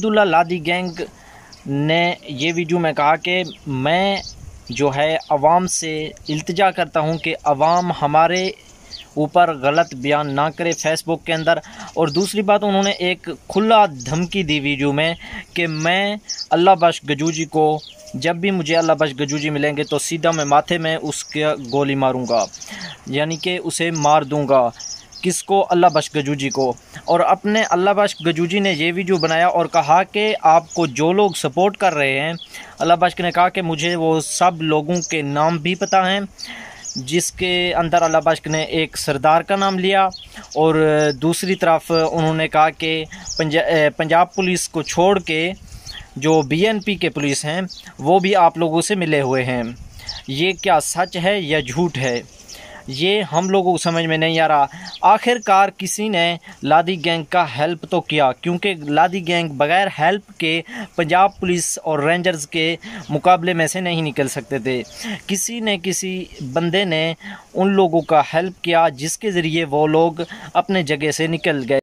अब्दुल्ला लादी गैंग ने ये वीडियो में कहा कि मैं जो है आवाम से इल्तजा करता हूँ कि अवाम हमारे ऊपर गलत बयान ना करे फेसबुक के अंदर और दूसरी बात उन्होंने एक खुला धमकी दी वीडियो में कि मैं अल्लाह बश गजूजी को जब भी मुझे अल्लाह बश गजूजी मिलेंगे तो सीधा मैं माथे में उसके गोली मारूंगा यानी कि उसे मार दूंगा किसको अल्लाह बख्श गजूजी को और अपने अल्लाह बख्श गजूजी ने ये वीडियो बनाया और कहा कि आपको जो लोग सपोर्ट कर रहे हैं अल्लाह बख्श ने कहा कि मुझे वो सब लोगों के नाम भी पता हैं जिसके अंदर अल्लाह बख्श ने एक सरदार का नाम लिया और दूसरी तरफ उन्होंने कहा कि पंजा, पंजाब पुलिस को छोड़ के जो पी के पुलिस हैं वो भी आप लोगों से मिले हुए हैं ये क्या सच है या झूठ है ये हम लोगों को समझ में नहीं आ रहा आखिरकार किसी ने लादी गैंग का हेल्प तो किया क्योंकि लादी गैंग बगैर हेल्प के पंजाब पुलिस और रेंजर्स के मुकाबले में से नहीं निकल सकते थे किसी ने किसी बंदे ने उन लोगों का हेल्प किया जिसके ज़रिए वो लोग अपने जगह से निकल गए